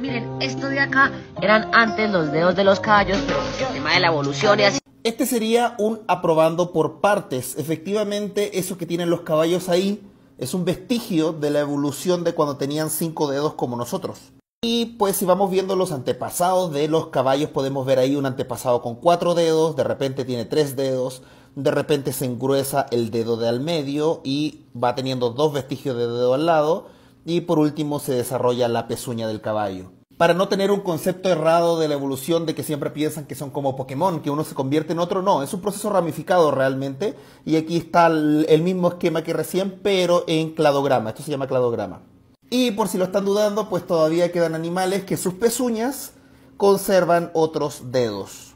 Miren, esto de acá eran antes los dedos de los caballos, el tema de la evolución y así. Este sería un aprobando por partes. Efectivamente, eso que tienen los caballos ahí es un vestigio de la evolución de cuando tenían cinco dedos como nosotros. Y pues si vamos viendo los antepasados de los caballos, podemos ver ahí un antepasado con cuatro dedos, de repente tiene tres dedos, de repente se engruesa el dedo de al medio y va teniendo dos vestigios de dedo al lado y por último se desarrolla la pezuña del caballo. Para no tener un concepto errado de la evolución de que siempre piensan que son como Pokémon, que uno se convierte en otro, no, es un proceso ramificado realmente y aquí está el mismo esquema que recién pero en cladograma, esto se llama cladograma. Y por si lo están dudando, pues todavía quedan animales que sus pezuñas conservan otros dedos.